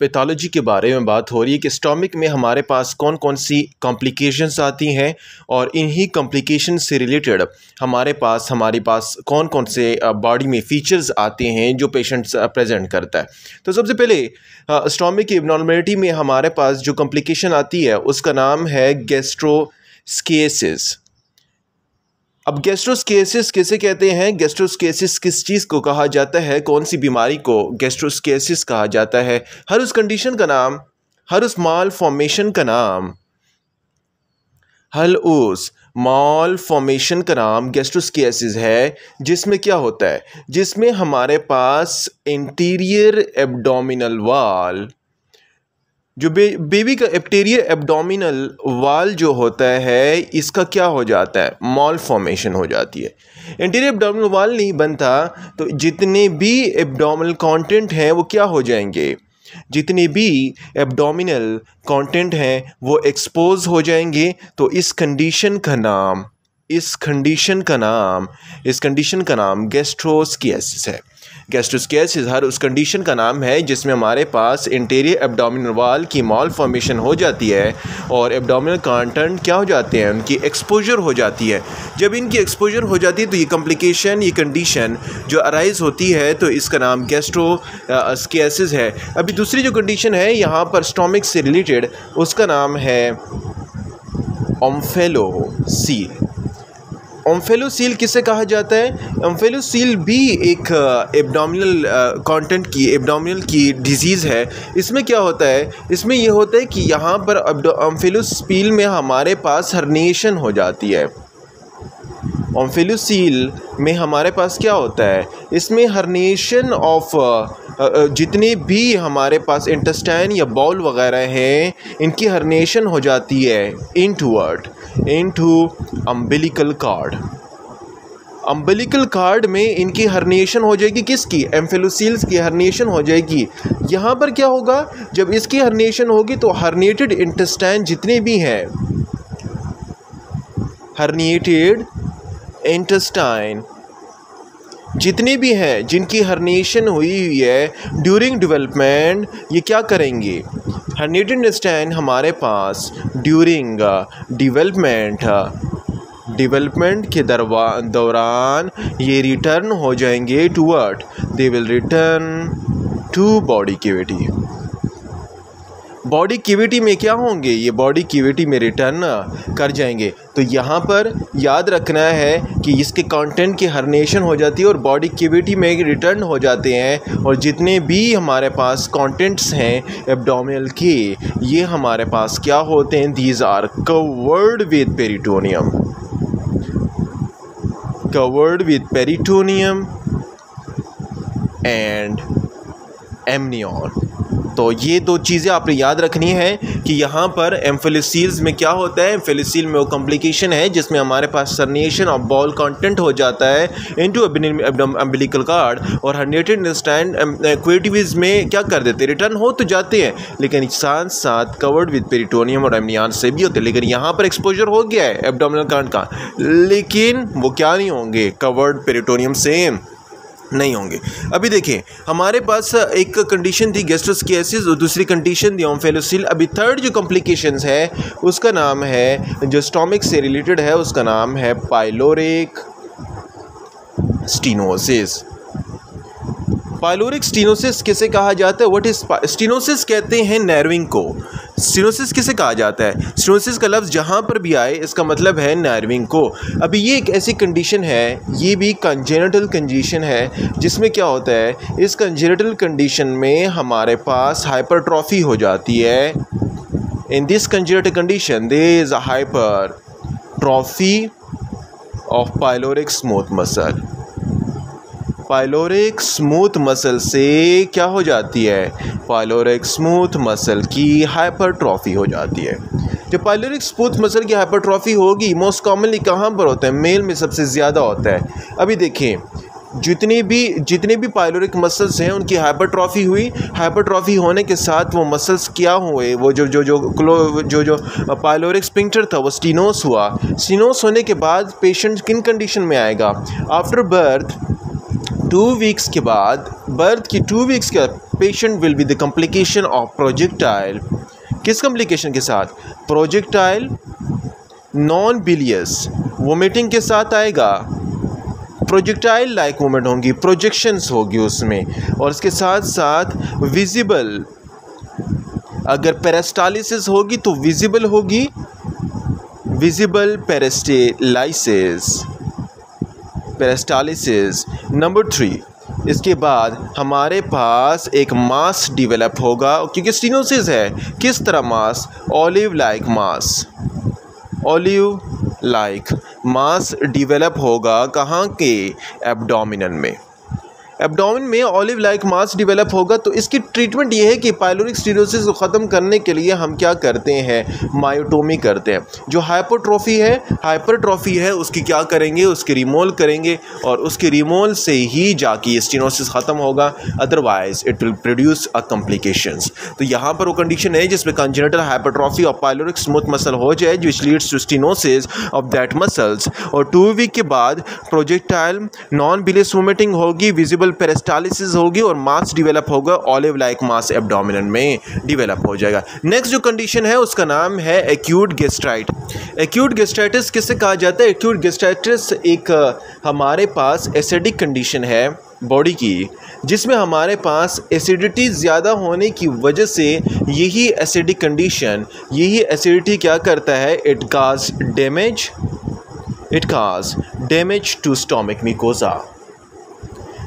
pathology के बारे में बात हो रही है कि स्टोमिक में हमारे पास कौन कौन सी कॉम्प्लिकेशंस आती हैं और इन्हीं कॉम्प्लिकेशन से रिलेटेड हमारे पास हमारे पास कौन कौन से बॉडी में फीचर्स आते हैं जो पेशेंट्स प्रेजेंट करता है तो सबसे पहले स्टोमिक इबनॉर्मेलिटी में हमारे पास जो कॉम्प्लिकेशन आती है उसका नाम है गेस्ट्रोस्केसिस अब गेस्ट्रोस्केसिस किसे कहते हैं गेस्ट्रोस्केसिस किस चीज़ को कहा जाता है कौन सी बीमारी को गेस्ट्रोस्केसिस कहा जाता है हर उस कंडीशन का नाम हर उस माल फॉर्मेशन का नाम हल उस मॉल फॉर्मेशन का नाम गेस्ट्रोस्केसिस है जिसमें क्या होता है जिसमें हमारे पास इंटीरियर एब्डोमिनल वाल जो बे, बेबी का एप्टेरियर एब्डोमिनल वाल जो होता है इसका क्या हो जाता है मॉल फॉर्मेशन हो जाती है एंटीरियर एब्डोमिनल वाल नहीं बनता तो जितने भी एब्डोमिनल कंटेंट हैं वो क्या हो जाएंगे जितने भी एब्डोमिनल कंटेंट हैं वो एक्सपोज हो जाएंगे तो इस कंडीशन का नाम इस कंडीशन का नाम इस कंडीशन का नाम गेस्ट्रोस्कियसिस है गैस्ट्रोस्केयसिस हर उस कंडीशन का नाम है जिसमें हमारे पास इंटीरियर एबडामिनल वाल की मॉल फॉर्मेशन हो जाती है और एबडामिनल कॉन्टेंट क्या हो जाते हैं उनकी एक्सपोजर हो जाती है जब इनकी एक्सपोजर हो जाती है तो ये कम्प्लिकेशन ये कंडीशन जो अराइज होती है तो इसका नाम गैस्ट्रोस्केसिस है अभी दूसरी जो कंडीशन है यहाँ पर स्टोमिक से रिलेटेड उसका नाम है ओम्फेलो सी ओम्फेलोसील किसे कहा जाता है ओम्फेलोसील भी एक एबडामिनल uh, कंटेंट uh, की एबडामिनल की डिजीज़ है इसमें क्या होता है इसमें यह होता है कि यहाँ पर ओम्फेलोस्पील में हमारे पास हरनीशन हो जाती है ओम्फेलोसील में हमारे पास क्या होता है इसमें हरनीशन ऑफ जितने भी हमारे पास इंटस्टाइन या बॉल वगैरह हैं इनकी हरनेशन हो जाती है in toward into umbilical cord umbilical cord में इनकी हरनेशन हो जाएगी किसकी एम्फेलोसील्स की हरनेशन हो जाएगी यहाँ पर क्या होगा जब इसकी हरनेशन होगी तो हरनेटेड इंटस्टाइन जितने भी हैं हरनेटेड इंटस्टाइन जितनी भी हैं जिनकी हर्निएशन हुई हुई है ड्यूरिंग डेवलपमेंट ये क्या करेंगे हर्निटन स्टैंड हमारे पास ड्यूरिंग डेवलपमेंट डेवलपमेंट के दरवा दौरान ये रिटर्न हो जाएंगे toward they will return to body cavity body cavity में क्या होंगे ये बॉडी क्यूविटी में रिटर्न कर जाएंगे तो यहाँ पर याद रखना है कि इसके कंटेंट की हरनेशन हो जाती है और बॉडी क्यूविटी में रिटर्न हो जाते हैं और जितने भी हमारे पास कंटेंट्स हैं एब्डोमिनल के ये हमारे पास क्या होते हैं these are covered with peritoneum covered with peritoneum and amnion तो ये दो चीज़ें आपने याद रखनी है कि यहाँ पर एम्फिलिसील्स में क्या होता है एम्फिलिसील में वो कॉम्प्लिकेशन है जिसमें हमारे पास सरनिएशन ऑफ बॉल कॉन्टेंट हो जाता है इनटू एम्बिलिकल कार्ड और हंड्रेड स्टैंड क्वेटिविज में क्या कर देते रिटर्न हो तो जाते हैं लेकिन साथ साथ कवर्ड विद पेरिटोनियम और एमनियान से भी होते लेकिन यहाँ पर एक्सपोजर हो गया है एबडोमिनल कार्ड का लेकिन वो क्या नहीं होंगे कवर्ड पेरिटोनियम सेम नहीं होंगे अभी देखिए हमारे पास एक कंडीशन थी गेस्ट्रोस्कियासिस और दूसरी कंडीशन थी ओमफेलोसिल अभी थर्ड जो कॉम्प्लिकेशन है उसका नाम है जो स्टोमिक से रिलेटेड है उसका नाम है पाइलोरिक स्टीनोसिस पाइलोरिक स्टीनोसिस किसे कहा जाता है व्हाट इज स्टीनोसिस कहते हैं नर्विंग को सिरोसिस किसे कहा जाता है सिरोसिस का लफ्ज़ जहाँ पर भी आए इसका मतलब है नर्विंग को अभी ये एक ऐसी कंडीशन है ये भी कंजेनेटल कंजीशन है जिसमें क्या होता है इस कंजेनेटल कंडीशन में हमारे पास हाइपरट्रॉफी हो जाती है in this congenital condition there is a hypertrophy of pyloric smooth muscle pyloric smooth muscle से क्या हो जाती है पाइलोरिक स्मूथ मसल की हाइपरट्रॉफी हो जाती है जो पाइलोरिक स्मूथ मसल की हाइपरट्रॉफी होगी मोस्ट कॉमनली कहाँ पर होता है मेल में सबसे ज़्यादा होता है अभी देखें जितनी भी जितने भी पायलोरिक मसल्स हैं उनकी हाइपरट्रॉफी हुई हाइपरट्रॉफी होने के साथ वो मसल्स क्या हुए वो जो जो जो क्लो जो जो पायलोरिक स्पिंक्टर था वो स्टीनोस हुआ स्टीनोस होने के बाद पेशेंट किन कंडीशन में आएगा आफ्टर बर्थ टू वीक्स के बाद बर्थ की टू वीक्स के patient will be the complication of projectile किस कम्प्लिकेशन के साथ प्रोजेक्टाइल नॉन बिलियस वोमिटिंग के साथ आएगा प्रोजेक्टाइल लाइक वोमिट होंगी प्रोजेक्शंस होगी उसमें और इसके साथ साथ विजिबल अगर पेरास्टालिसिस होगी तो विजिबल होगी visible peristalsis peristalsis number three इसके बाद हमारे पास एक मास डेवलप होगा क्योंकि स्टीनोसिस है किस तरह mass olive like mass olive like mass develop होगा कहाँ के एब्डोमिनल में एब्डोमिन में ऑलिव लाइक मास डिवेलप होगा तो इसकी ट्रीटमेंट ये है कि पायलोरिक स्टीरोसिस को ख़त्म करने के लिए हम क्या करते हैं मायोटोमी करते हैं जो हाइपोट्रोफी है हाइपरट्रॉफी है उसकी क्या करेंगे उसकी रिमोल करेंगे और उसके रिमोल से ही जाके स्टीनोसिस ख़त्म होगा otherwise it will produce a complication तो यहाँ पर वो कंडीशन है जिसमें कंजेनेटल हाइपरट्रॉफी और पायलोरिक स्मूथ मसल हो जाए which leads to stenosis of that muscles और टू वीक के बाद प्रोजेक्टाइल नॉन बिलिस वोमिटिंग होगी विजिबल पेरेस्टालिसिस होगी और मास डिवेलप होगा ऑलिव लाइक मास एबडोमिनल में डिवेलप हो जाएगा नेक्स्ट जो कंडीशन है उसका नाम है एक्यूट गेस्ट्राइट एक्यूट गेस्ट्राइटिस किसे कहा जाता है एक्यूट गेस्ट्राइटिस एक हमारे पास एसिडिक कंडीशन है बॉडी की जिसमें हमारे पास एसिडिटी ज़्यादा होने की वजह से यही एसिडिक कंडीशन यही एसिडिटी क्या करता है it cause damage it cause damage to stomach mucosa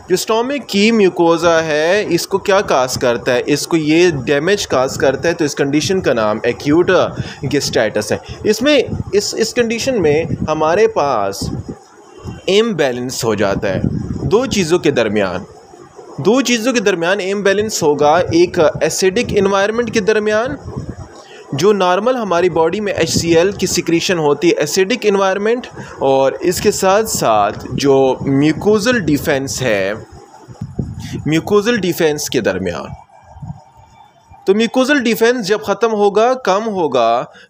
जो स्टोमिक की म्यूकोज़ा है इसको क्या कास करता है इसको ये डैमेज कास करता है तो इस कंडीशन का नाम एक्यूट गेस्टाइटस है इसमें इस इस कंडीशन में हमारे पास बैलेंस हो जाता है दो चीज़ों के दरमियान दो चीज़ों के दरमियान बैलेंस होगा एक एसिडिक इन्वायरमेंट के दरमियान जो नॉर्मल हमारी बॉडी में एच की सिक्रीशन होती है एसिडिक इन्वायरमेंट और इसके साथ साथ जो म्यूकोज़ल डिफेंस है म्यूकोज़ल डिफेंस के दरमियान तो मिकोजल डिफेंस जब ख़त्म होगा कम होगा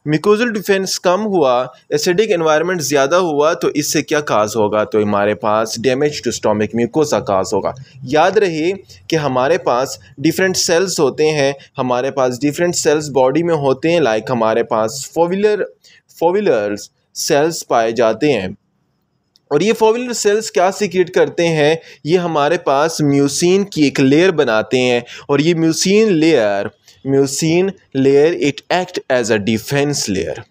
म्यूकोज़ल डिफेंस कम हुआ एसिडिक इन्वायरमेंट ज़्यादा हुआ तो इससे क्या काज होगा तो हमारे पास damage to stomach mucosa cause होगा याद रहे कि हमारे पास डिफरेंट सेल्स होते हैं हमारे पास डिफरेंट सेल्स बॉडी में होते हैं लाइक हमारे पास फोविलर फोविलर सेल्स पाए जाते हैं और ये फोविलर सेल्स क्या सिक्रिएट करते हैं ये हमारे पास म्यूसिन की एक लेयर बनाते हैं और ये mucin layer mucin layer it act as a defence layer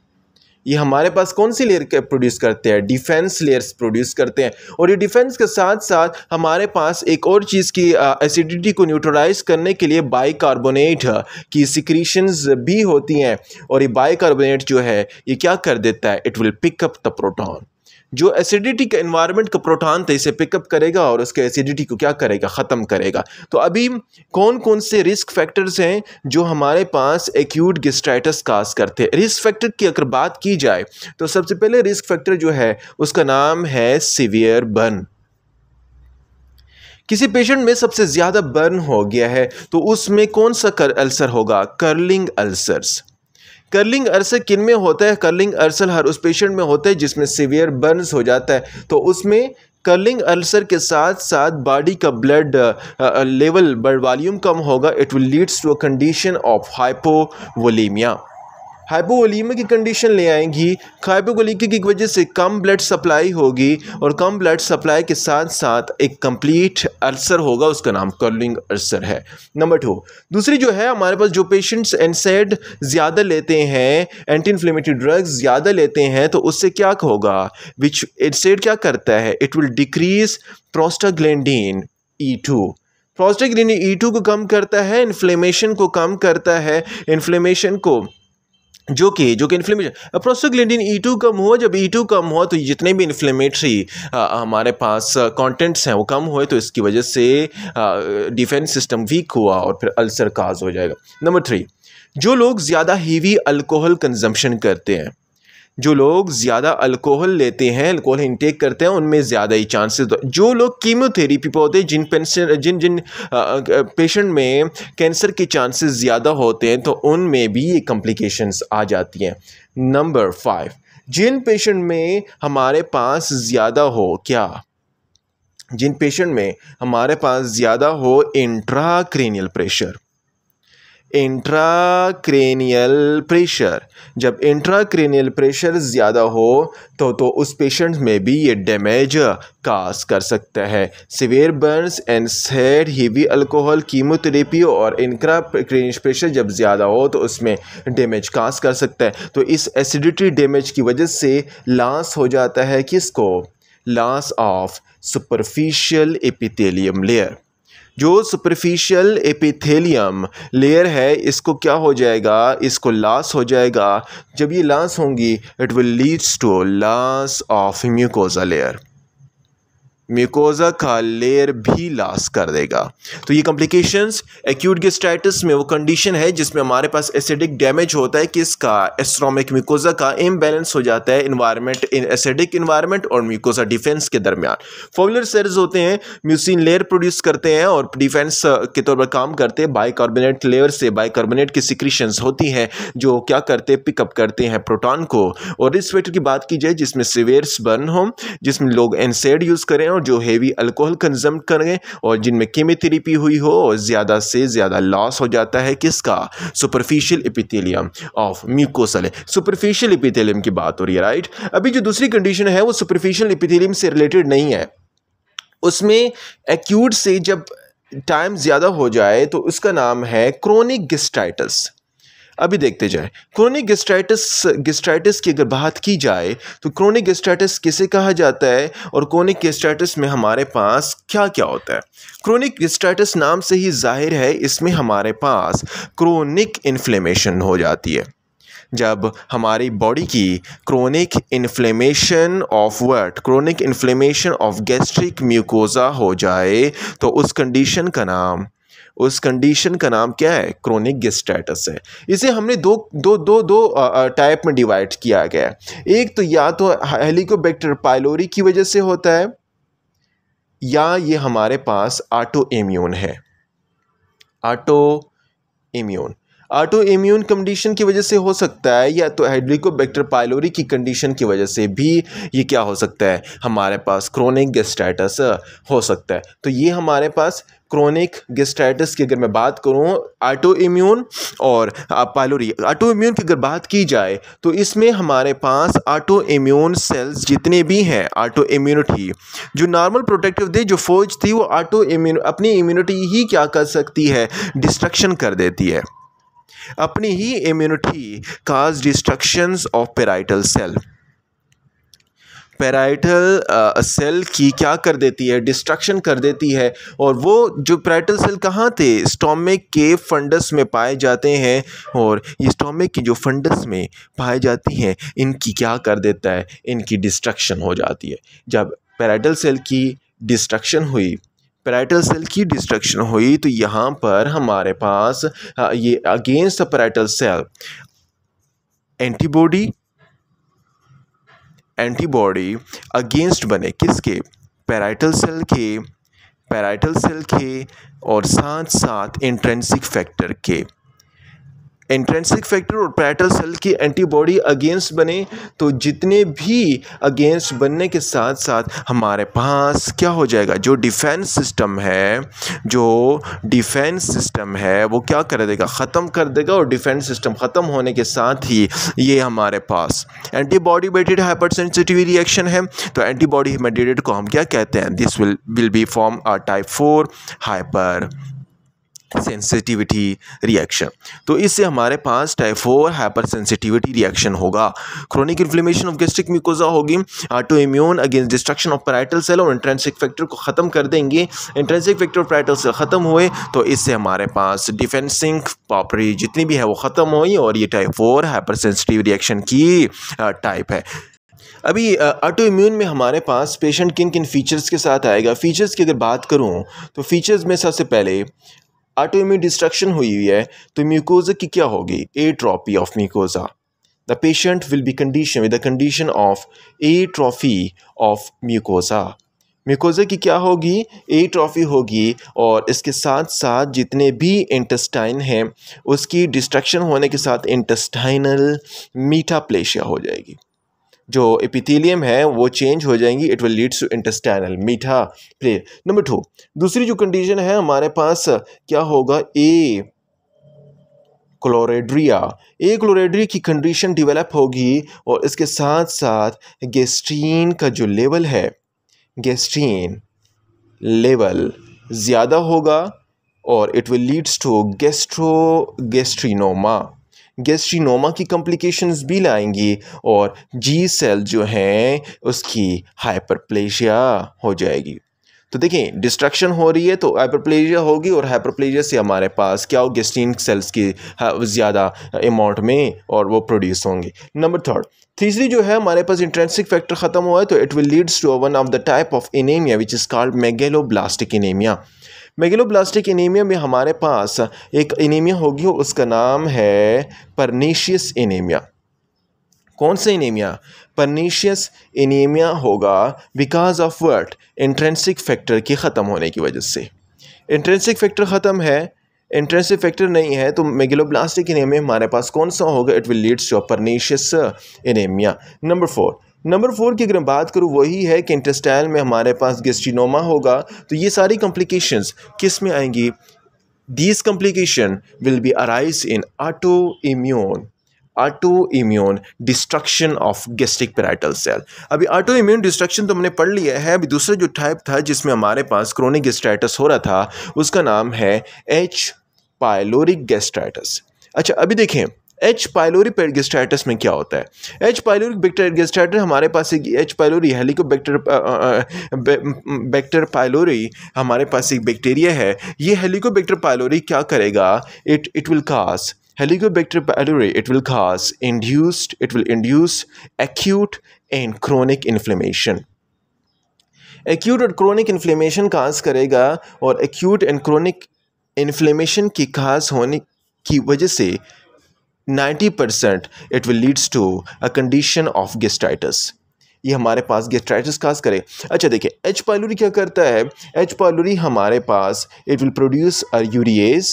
ये हमारे पास कौन सी लेयर प्रोड्यूस करते हैं डिफेंस लेयर्स प्रोड्यूस करते हैं और ये डिफेंस के साथ साथ हमारे पास एक और चीज़ की एसिडिटी को न्यूट्रलाइज करने के लिए बाइकार्बोनेट की सिक्रीशंस भी होती हैं और ये बाइकार्बोनेट जो है ये क्या कर देता है it will pick up the proton जो एसिडिटी का इन्वायरमेंट का प्रोटान था इसे पिकअप करेगा और उसके एसिडिटी को क्या करेगा ख़त्म करेगा तो अभी कौन कौन से रिस्क फैक्टर्स हैं जो हमारे पास एक्यूट गिस्ट्राइटस काज करते हैं रिस्क फैक्टर की अगर बात की जाए तो सबसे पहले रिस्क फैक्टर जो है उसका नाम है सिवियर बर्न किसी पेशेंट में सबसे ज़्यादा बर्न हो गया है तो उसमें कौन सा कर अल्सर होगा कर्लिंग अल्सर्स कर्लिंग अर्सल किन में होता है कर्लिंग अर्सल हर उस पेशेंट में होता है जिसमें सीवियर बर्न्स हो जाता है तो उसमें कर्लिंग अल्सर के साथ साथ बॉडी का ब्लड लेवल ब्लड वॉल्यूम कम होगा it will leads to a condition of hypovolemia hypovolemic की कंडीशन ले आएंगी हाइपोवलीमिक की वजह से कम ब्लड सप्लाई होगी और कम ब्लड सप्लाई के साथ साथ एक कंप्लीट अल्सर होगा उसका नाम कर्लिंग अल्सर है नंबर टू दूसरी जो है हमारे पास जो पेशेंट्स एनसेड ज़्यादा लेते हैं एंटी इन्फ्लेमेटरी ड्रग्स ज़्यादा लेते हैं तो उससे क्या होगा विच एनसेड क्या करता है it will decrease prostaglandin E two prostaglandin E two को कम करता है इन्फ्लेमेशन को कम करता है इन्फ्लेमेशन को जो कि जो कि इन्फ्लेमेशन प्रोस्टोग्लैंडिन ई टू कम हुआ जब ई e टू कम हुआ तो जितने भी इन्फ्लेमेटरी हमारे पास कंटेंट्स हैं वो कम हुए तो इसकी वजह से डिफेंस सिस्टम वीक हुआ और फिर अल्सर काज हो जाएगा नंबर थ्री जो लोग ज़्यादा हीवी अल्कोहल कंजम्पशन करते हैं जो लोग ज़्यादा अल्कोहल लेते हैं अल्कोहल इनटेक करते हैं उनमें ज़्यादा ही चांसेस जो लोग कीमोथेरेपी पर होते हैं जिन पेंशन जिन जिन पेशेंट में कैंसर के चांसेस ज़्यादा होते हैं तो उनमें भी ये कॉम्प्लिकेशंस आ जाती हैं नंबर फाइव जिन पेशेंट में हमारे पास ज़्यादा हो क्या जिन पेशेंट में हमारे पास ज़्यादा हो इंट्राक्रेनियल प्रेशर इंट्राक्रेनियल प्रेशर जब इंट्राक्रेनियल प्रेशर ज़्यादा हो तो तो उस पेशेंट में भी ये डैमेज काज कर सकता है severe burns NSAID heavy alcohol chemotherapy और इंक्रा क्रेनिश प्रेशर जब ज़्यादा हो तो उसमें डैमेज काज कर सकता है तो इस एसिडिटी डैमेज की वजह से लास हो जाता है किसको loss of superficial epithelium layer जो सुपरफिशियल एपिथेलियम लेयर है इसको क्या हो जाएगा इसको लास हो जाएगा जब ये लास होंगी it will leads to loss of mucosa layer mucosa का लेयर भी लॉस कर देगा तो ये कॉम्प्लिकेशंस एक्यूट गेस्टाइटिस में वो कंडीशन है जिसमें हमारे पास एसिडिक डैमेज होता है किसका एस्ट्रोमिक म्यूकोज़ा का इम्बेलेंस हो जाता है इन्वायरमेंट इन एसिडिक इन्वायरमेंट और म्यूकोज़ा डिफेंस के दरमियान फोलर सेल्स होते हैं म्यूसिन लेयर प्रोड्यूस करते हैं और डिफेंस के तौर पर काम करते हैं कार्बोनेट लेयर से कार्बोनेट की सिक्रीशंस होती हैं जो क्या करते पिकअप करते हैं प्रोटॉन को और रिस्वेटर की बात की जाए जिसमें सिवेयर्स बर्न हो जिसमें लोग एनसेड यूज़ करें और जो हैवी अल्कोहल कंजम करें और जिनमें केमोथेरेपी हुई हो और ज़्यादा से ज़्यादा लॉस हो जाता है किसका superficial epithelium of mucosal superficial epithelium की बात हो रही है राइट अभी जो दूसरी कंडीशन है वो सुपरफिशियल एपिथेलियम से रिलेटेड नहीं है उसमें एक्यूट से जब टाइम ज़्यादा हो जाए तो उसका नाम है क्रोनिक गिस्टाइटस अभी देखते जाए क्रोनिक गेस्ट्राइटिस गेस्ट्राइटिस की अगर बात की जाए तो क्रोनिक गेस्ट्राइटिस किसे कहा जाता है और क्रोनिक गेस्ट्राइटिस में हमारे पास क्या क्या होता है क्रोनिक गेस्ट्राइटिस नाम से ही जाहिर है इसमें हमारे पास क्रोनिक इन्फ्लेमेशन हो जाती है जब हमारी बॉडी की chronic inflammation of what chronic inflammation of gastric mucosa हो जाए तो उस कंडीशन का नाम उस कंडीशन का नाम क्या है क्रोनिक गेस्टाइटस है इसे हमने दो दो दो दो टाइप में डिवाइड किया गया है एक तो या तो हेलिकोबैक्टर पाइलोरी की वजह से होता है या ये हमारे पास आटो इम्यून है autoimmune autoimmune condition की वजह से हो सकता है या तो हेड्रिकोबैक्टर पाइलोरी की कंडीशन की वजह से भी ये क्या हो सकता है हमारे पास क्रोनिक गेस्टाइटस हो सकता है तो ये हमारे पास क्रोनिक गेस्टाइटस की अगर मैं बात करूँ ऑटो इम्यून और पाइलोरी ऑटो इम्यून की अगर बात की जाए तो इसमें हमारे पास ऑटो इम्यून सेल्स जितने भी हैं ऑटो इम्यूनिटी जो नॉर्मल प्रोटेक्टिव थे जो फौज थी वो ऑटो इम्यून अपनी इम्यूनिटी ही क्या कर सकती है डिस्ट्रक्शन कर देती है अपनी ही immunity cause destructions of parietal cell parietal cell की क्या कर देती है डिस्ट्रक्शन कर देती है और वो जो पेराइटल सेल कहाँ थे स्टोमिक के फंडस में पाए जाते हैं और ये स्टोमिक की जो फंडस में पाए जाती हैं इनकी क्या कर देता है इनकी डिस्ट्रक्शन हो जाती है जब पैराइटल सेल की डिस्ट्रक्शन हुई पैराइटल सेल की डिस्ट्रक्शन हुई तो यहाँ पर हमारे पास हाँ, ये against the parietal cell antibody antibody against बने किसके पैराइटल सेल के पैराइटल सेल के और साथ साथ इंट्रेंसिक फैक्टर के इंट्रेंसिक फैक्टर और पैटल सेल की एंटीबॉडी अगेंस्ट बने तो जितने भी अगेंस्ट बनने के साथ साथ हमारे पास क्या हो जाएगा जो डिफेंस सिस्टम है जो डिफेंस सिस्टम है वो क्या कर देगा ख़त्म कर देगा और डिफेंस सिस्टम ख़त्म होने के साथ ही ये हमारे पास antibody mediated hypersensitive reaction है तो एंटीबॉडी मेडिएटेड को हम क्या कहते हैं this will will be form are type four hypersensitivity reaction तो इससे हमारे पास टाइफोर हाइपर सेंसिटिविटी रिएक्शन होगा chronic inflammation of gastric mucosa होगी autoimmune against destruction of parietal cell और इंट्रेंसिक फैक्टर को ख़त्म कर देंगे intrinsic factor of parietal cell ख़त्म हुए तो इससे हमारे पास डिफेंसिंग पॉपरी जितनी भी है वो ख़त्म हुई और ये टाइफोर हाइपर सेंसिटिव रिएक्शन की टाइप है अभी ऑटो इम्यून में हमारे पास पेशेंट किन किन फीचर्स के साथ आएगा फीचर्स की अगर बात करूं तो फीचर्स में सबसे पहले ऑटो इम्यून डिस्ट्रक्शन हुई हुई है तो म्यूकोजा की क्या होगी atrophy of mucosa the patient will be condition with the condition of atrophy of mucosa mucosa की क्या होगी एट्रॉफी होगी और इसके साथ साथ जितने भी इंटेस्टाइन हैं उसकी डिस्ट्रक्शन होने के साथ इंटेस्टाइनल मीठा प्लेशिया हो जाएगी जो एपिथीलियम है वो चेंज हो जाएंगी it will leads to intestinal metaplasia number two दूसरी जो कंडीशन है हमारे पास क्या होगा ए क्लोरेड्रिया ए क्लोरेड्रिया की कंडीशन डेवलप होगी और इसके साथ साथ गेस्ट्रीन का जो लेवल है गेस्ट्रीन लेवल ज़्यादा होगा और it will leads to gastro gastrinoma gastrinoma की कॉम्प्लिकेशंस भी लाएंगी और जी सेल जो हैं उसकी हाइपरप्लेशिया हो जाएगी तो देखिए डिस्ट्रक्शन हो रही है तो हाइपरप्लेजिया होगी और हाइपरप्लेजिया से हमारे पास क्या हो गेस्टीन सेल्स की हाँ, ज़्यादा अमाउंट में और वो प्रोड्यूस होंगे नंबर थर्ड तीसरी जो है हमारे पास इंट्रेंसिक फैक्टर ख़त्म हुआ है तो it will leads to one of the type of anaemia which is called megaloblastic anaemia megaloblastic anaemia में हमारे पास एक एनीमिया होगी उसका नाम है परनीशियस एनीमिया कौन सा एनीमिया परनीशियस एनीमिया होगा because of what intrinsic factor के ख़त्म होने की वजह से इंट्रेंसिक फैक्टर ख़त्म है इंट्रेंसिक फैक्टर नहीं है तो मेगेलोब्लास्टिक एनीमिया हमारे पास कौन सा होगा it will leads to pernicious anaemia number four number four की अगर मैं बात करूँ वही है कि इंटेस्टाइल में हमारे पास गेस्टिनोमा होगा तो ये सारी कॉम्प्लिकेशंस किस में आएंगी these complication will be arise in autoimmune autoimmune destruction of gastric parietal cell अभी ऑटो इम्यून डिस्ट्रक्शन तो हमने पढ़ लिया है अभी दूसरा जो टाइप था जिसमें हमारे पास क्रोनिक गेस्ट्राइटस हो रहा था उसका नाम है एच पायलोरिक गेस्ट्राइटस अच्छा अभी देखें एच पाइलोरी पेडगेस्टाइटिस में क्या होता है एच पाइलोरी बैक्टेरगेस्टाइटिस हमारे पास एक H pylori helicobacter bacter pylori हमारे पास एक बैक्टीरिया है ये हेलिकोबैक्टर पाइलोरी क्या करेगा it it will cause helicobacter pylori it will cause induced it will induce acute and chronic inflammation acute और क्रोनिक इन्फ्लेमेशन कास करेगा और एक्यूट एंड क्रोनिक इन्फ्लेमेशन की कास होने की वजह से ninety percent it will leads to a condition of gastritis ये हमारे पास गेस्ट्राइटिस खास करें अच्छा देखिए एच पायलोरी क्या करता है एच पायलोरी हमारे पास it will produce a urease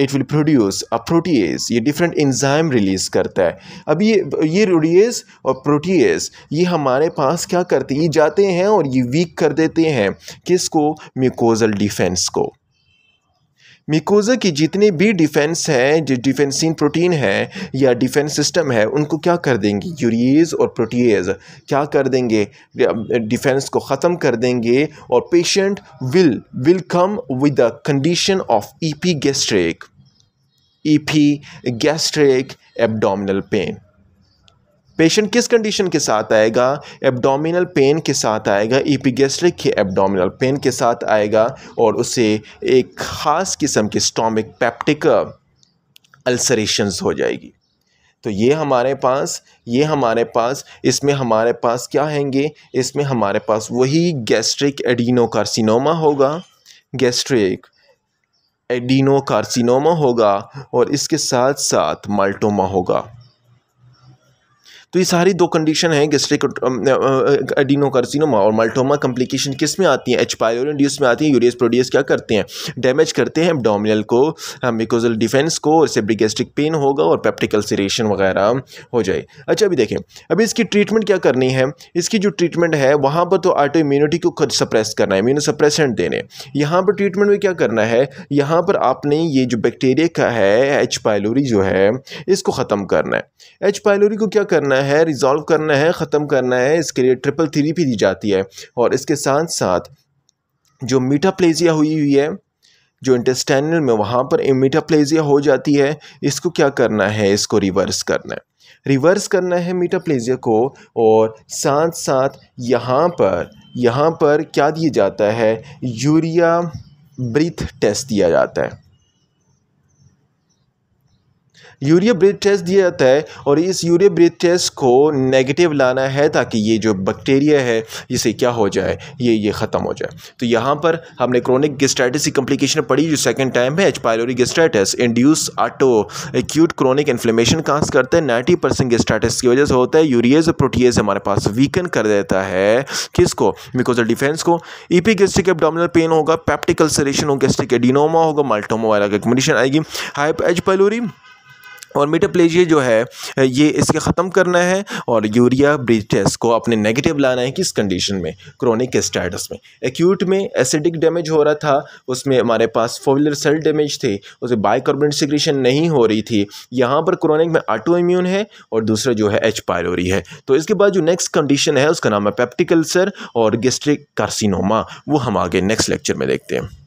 it will produce a protease ये डिफरेंट इंजाइम रिलीज़ करता है अब ये ये रोडियस और प्रोटीज ये हमारे पास क्या करते हैं ये जाते हैं और ये वीक कर देते हैं किसको म्यूकोजल डिफेंस को मिकोजा की जितनी भी डिफेंस हैं जो डिफेंसिन प्रोटीन है या डिफेंस सिस्टम है उनको क्या कर देंगी यूरिएज और प्रोटीज क्या कर देंगे डिफेंस को ख़त्म कर देंगे और patient will will come with the condition of epigastric epigastric abdominal pain patient किस कंडीशन के साथ आएगा एब्डोमिनल पेन के साथ आएगा एपिगेस्ट्रिक के एब्डोमिनल पेन के साथ आएगा और उसे एक ख़ास किस्म के स्टोमिक पैप्टिक अल्सरेशंस हो जाएगी तो ये हमारे पास ये हमारे पास इसमें हमारे पास क्या हैंगे इसमें हमारे पास वही गैस्ट्रिक एडिनोकार्सिनोमा होगा गैस्ट्रिक एडिनोकार्सिनोमा होगा और इसके साथ साथ माल्टोमा होगा तो ये सारी दो कंडीशन है गेस्ट्रिक एडिनोकार्सिनोमा और माल्टोमा कम्प्लिकेशन किस में आती है एच इंड्यूस में आती है यूरियस प्रोड्यूस क्या करते हैं डैमेज करते हैं डोमिनल को मिकोजल डिफेंस को और इससे ब्रिगेस्ट्रिक पेन होगा और पेप्टिकल सिरेशन वगैरह हो जाए अच्छा अभी देखें अभी इसकी ट्रीटमेंट क्या करनी है इसकी जो ट्रीटमेंट है वहाँ पर तो आटो इम्यूनिटी को खुद सप्रेस करना है इम्यूनोसप्रेसेंट देने यहाँ पर ट्रीटमेंट में क्या करना है यहाँ पर आपने ये जो बैक्टीरिया का है एच पायलोरी जो है इसको ख़त्म करना है एच पायलोरी को क्या करना है है रिजॉल्व करना है ख़त्म करना है इसके लिए ट्रिपल भी दी जाती है और इसके साथ साथ जो मीटाप्लेजिया हुई हुई है जो इंटेस्टाइनल में वहाँ पर मीटाप्लेजिया हो जाती है इसको क्या करना है इसको रिवर्स करना है रिवर्स करना है मीटाप्लेजिया को और साथ साथ यहाँ पर यहाँ पर क्या दिया जाता है यूरिया ब्रीथ टेस्ट दिया जाता है यूरिया ब्रिथ टेस्ट दिया जाता है और इस यूरिया ब्रिथ टेस्ट को नेगेटिव लाना है ताकि ये जो बैक्टीरिया है इसे क्या हो जाए ये ये ख़त्म हो जाए तो यहाँ पर हमने क्रोनिक गेस्टाइटिस की कम्प्लिकेशन पढ़ी जो सेकेंड टाइम है H pylori gastritis induce auto acute chronic inflammation कहाँ करते हैं नाइन्टी परसेंट गेस्टाइटिस की वजह से होता है यूरियज प्रोटीज हमारे पास वीकन कर देता है किसको ऑफ डिफेंस को epigastric abdominal pain होगा पैप्टिकल सरेशन होगा गेस्ट्रिक एडिनोमा होगा माल्टोमा वाला कंडीशन आएगी हाइप एच पायलोरी और मीटोप्लेजिया जो है ये इसके ख़त्म करना है और यूरिया ब्रिज टेस्ट को अपने नेगेटिव लाना है किस कंडीशन में क्रोनिक स्टेटस में एक्यूट में एसिडिक डैमेज हो रहा था उसमें हमारे पास फोविलर सेल डैमेज थे उसे बाइकार्बोनेट सिक्रीशन नहीं हो रही थी यहाँ पर क्रोनिक में आटो इम्यून है और दूसरा जो है एच पायलोरी है तो इसके बाद जो नेक्स्ट कंडीशन है उसका नाम है पेप्टिकल्सर और गेस्ट्रिक कार्सिनोमा वो हम आगे नेक्स्ट लेक्चर में देखते हैं